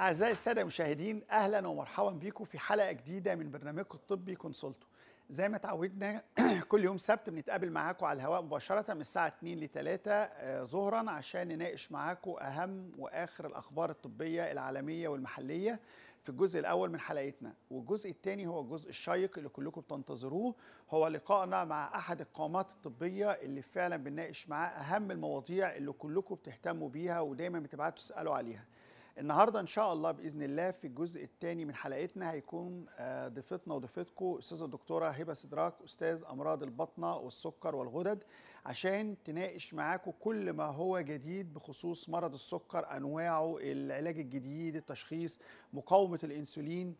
أعزائي السادة المشاهدين أهلا ومرحبا بكم في حلقة جديدة من برنامجكم الطبي كونسولتو زي ما اتعودنا كل يوم سبت بنتقابل معاكم على الهواء مباشرة من الساعة 2 ل 3 ظهرا عشان نناقش معاكم أهم وآخر الأخبار الطبية العالمية والمحلية في الجزء الأول من حلقتنا والجزء الثاني هو الجزء الشيق اللي كلكم بتنتظروه هو لقائنا مع أحد القامات الطبية اللي فعلا بنناقش معاه أهم المواضيع اللي كلكم بتهتموا بيها ودايما بتبعتوا تسألوا عليها النهارده ان شاء الله باذن الله في الجزء الثاني من حلقتنا هيكون آه، ضيفتنا وضيفتكم الاستاذه الدكتوره هبه سدراك استاذ امراض البطنه والسكر والغدد عشان تناقش معاكم كل ما هو جديد بخصوص مرض السكر انواعه العلاج الجديد التشخيص مقاومه الانسولين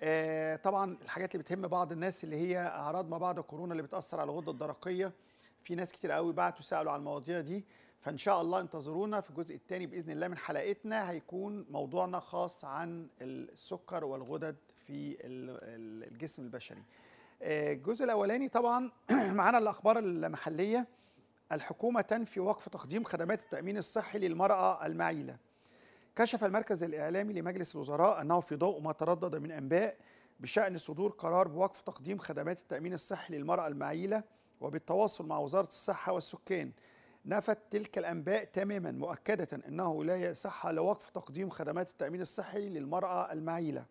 آه، طبعا الحاجات اللي بتهم بعض الناس اللي هي اعراض ما بعد كورونا اللي بتاثر على الغده الدرقيه في ناس كتير قوي بعتوا سالوا على المواضيع دي فان شاء الله انتظرونا في الجزء الثاني باذن الله من حلقتنا هيكون موضوعنا خاص عن السكر والغدد في الجسم البشري آه، الجزء الاولاني طبعا معانا الاخبار المحليه الحكومه تنفي وقف تقديم خدمات التامين الصحي للمراه المعيله كشف المركز الاعلامي لمجلس الوزراء انه في ضوء ما تردد من انباء بشان صدور قرار بوقف تقديم خدمات التامين الصحي للمراه المعيله وبالتواصل مع وزاره الصحه والسكان نفت تلك الأنباء تماما مؤكدة أنه لا يصح لوقف تقديم خدمات التأمين الصحي للمرأة المعيلة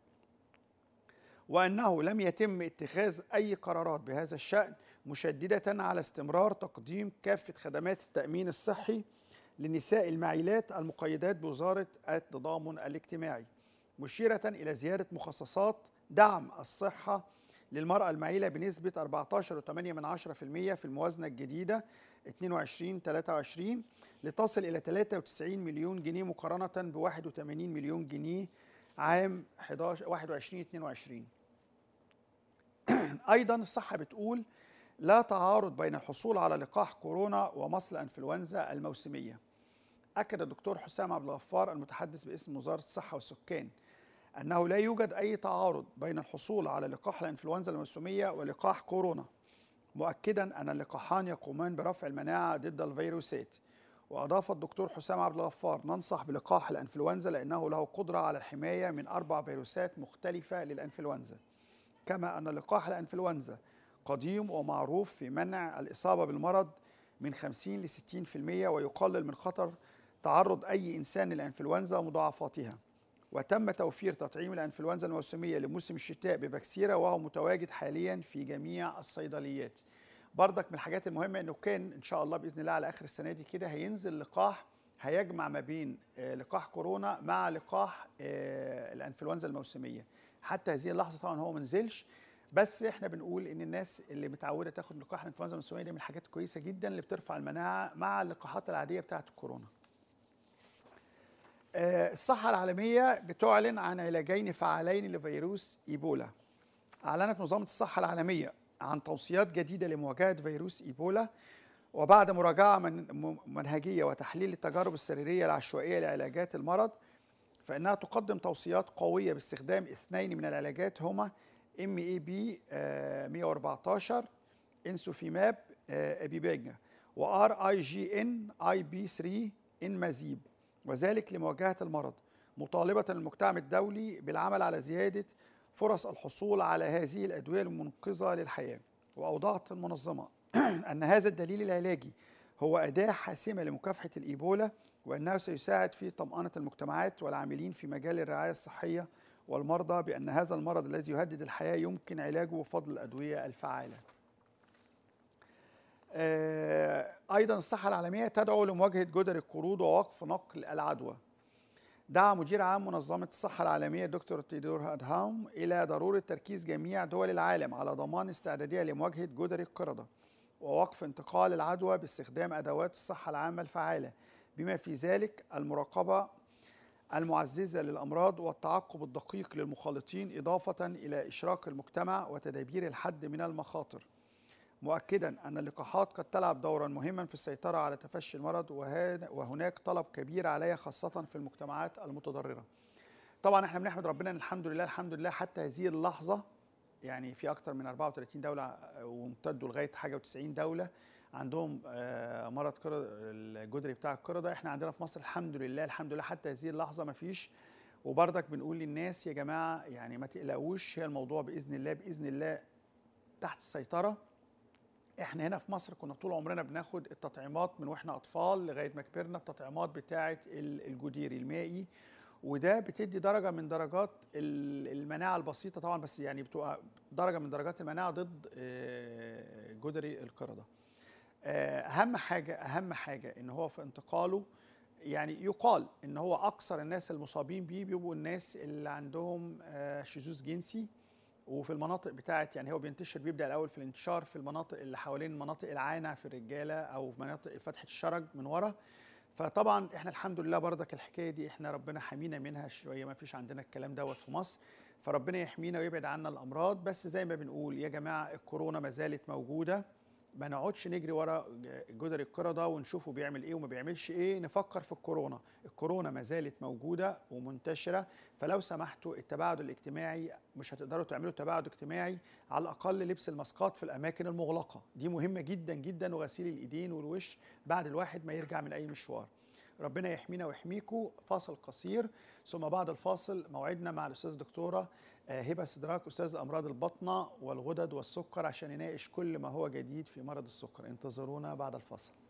وأنه لم يتم اتخاذ أي قرارات بهذا الشأن مشددة على استمرار تقديم كافة خدمات التأمين الصحي لنساء المعيلات المقيدات بوزارة التضامن الاجتماعي مشيرة إلى زيادة مخصصات دعم الصحة للمرأة المعيلة بنسبة 14.8% في الموازنة الجديدة 22-23 لتصل إلى 93 مليون جنيه مقارنة ب 81 مليون جنيه عام 21-22 أيضا الصحة بتقول لا تعارض بين الحصول على لقاح كورونا ومصل انفلونزا الموسميه. اكد الدكتور حسام عبد الغفار المتحدث باسم وزاره الصحه والسكان أنه لا يوجد أي تعارض بين الحصول على لقاح الإنفلونزا الموسمية ولقاح كورونا مؤكدا أن اللقاحان يقومان برفع المناعة ضد الفيروسات وأضاف الدكتور حسام عبد الغفار ننصح بلقاح الإنفلونزا لأنه له قدرة على الحماية من أربع فيروسات مختلفة للإنفلونزا كما أن لقاح الإنفلونزا قديم ومعروف في منع الإصابة بالمرض من 50 ل 60% ويقلل من خطر تعرض أي إنسان للإنفلونزا ومضاعفاتها وتم توفير تطعيم الانفلونزا الموسميه لموسم الشتاء بفاكسيرا وهو متواجد حاليا في جميع الصيدليات بردك من الحاجات المهمه انه كان ان شاء الله باذن الله على اخر السنه دي كده هينزل لقاح هيجمع ما بين آه، لقاح كورونا مع لقاح آه، الانفلونزا الموسميه حتى هذه اللحظه طبعا هو ما نزلش بس احنا بنقول ان الناس اللي متعوده تاخد لقاح الانفلونزا الموسميه دي من الحاجات الكويسه جدا اللي بترفع المناعه مع اللقاحات العاديه بتاعه الكورونا آه، الصحة العالمية بتعلن عن علاجين فعالين لفيروس إيبولا أعلنت منظمة الصحة العالمية عن توصيات جديدة لمواجهة فيروس إيبولا وبعد مراجعة من منهجية وتحليل التجارب السريرية العشوائية لعلاجات المرض فإنها تقدم توصيات قوية باستخدام اثنين من العلاجات هما MAB 114 آه، انسوفيماب آه، ابيباجنا و RIGN IB3 انمازيب وذلك لمواجهة المرض مطالبة المجتمع الدولي بالعمل على زيادة فرص الحصول على هذه الأدوية المنقذة للحياة وأوضعت المنظمة أن هذا الدليل العلاجي هو أداة حاسمة لمكافحة الإيبولا وأنه سيساعد في طمأنة المجتمعات والعاملين في مجال الرعاية الصحية والمرضى بأن هذا المرض الذي يهدد الحياة يمكن علاجه بفضل الأدوية الفعالة آه، أيضا الصحة العالمية تدعو لمواجهة جدر القرود ووقف نقل العدوى دعا مدير عام منظمة الصحة العالمية دكتور تيدور هادهام إلى ضرورة تركيز جميع دول العالم على ضمان استعدادها لمواجهة جدر القردة ووقف انتقال العدوى باستخدام أدوات الصحة العامة الفعالة بما في ذلك المراقبة المعززة للأمراض والتعقب الدقيق للمخالطين إضافة إلى إشراك المجتمع وتدابير الحد من المخاطر مؤكدا أن اللقاحات قد تلعب دورا مهما في السيطرة على تفشي المرض وهناك طلب كبير عليها خاصة في المجتمعات المتضررة طبعا احنا بنحمد ربنا الحمد لله الحمد لله حتى هذه اللحظة يعني في أكثر من 34 دولة آه، وامتدوا لغاية حاجة و90 دولة عندهم آه، مرض الجدري بتاع القردة احنا عندنا في مصر الحمد لله الحمد لله حتى هذه اللحظة ما فيش وبرضك بنقول للناس يا جماعة يعني ما تقلقوش هي الموضوع بإذن الله بإذن الله تحت السيطرة احنا هنا في مصر كنا طول عمرنا بناخد التطعيمات من واحنا اطفال لغايه ما كبرنا التطعيمات بتاعه الجدير المائي وده بتدي درجه من درجات المناعه البسيطه طبعا بس يعني بتبقى درجه من درجات المناعه ضد آه، جدري القرده آه، اهم حاجه اهم حاجه ان هو في انتقاله يعني يقال ان هو اكثر الناس المصابين بيه بيبقوا الناس اللي عندهم آه، شذوذ جنسي وفي المناطق بتاعت يعني هو بينتشر بيبدا الاول في الانتشار في المناطق اللي حوالين مناطق العانه في الرجاله او في مناطق فتحه الشرج من ورا فطبعا احنا الحمد لله بردك الحكايه دي احنا ربنا حمينا منها شويه ما فيش عندنا الكلام دوت في مصر فربنا يحمينا ويبعد عنا الامراض بس زي ما بنقول يا جماعه الكورونا ما زالت موجوده ما نقعدش نجري ورا جدر الكره ده ونشوفه بيعمل ايه وما بيعملش ايه نفكر في الكورونا الكورونا ما زالت موجوده ومنتشره فلو سمحتوا التباعد الاجتماعي مش هتقدروا تعملوا تباعد اجتماعي على الاقل لبس الماسكات في الاماكن المغلقه دي مهمه جدا جدا وغسيل الايدين والوش بعد الواحد ما يرجع من اي مشوار ربنا يحمينا ويحميكم فاصل قصير ثم بعد الفاصل موعدنا مع الاستاذ دكتوره آه، هبه سدراك استاذ امراض البطنه والغدد والسكر عشان يناقش كل ما هو جديد في مرض السكر انتظرونا بعد الفاصل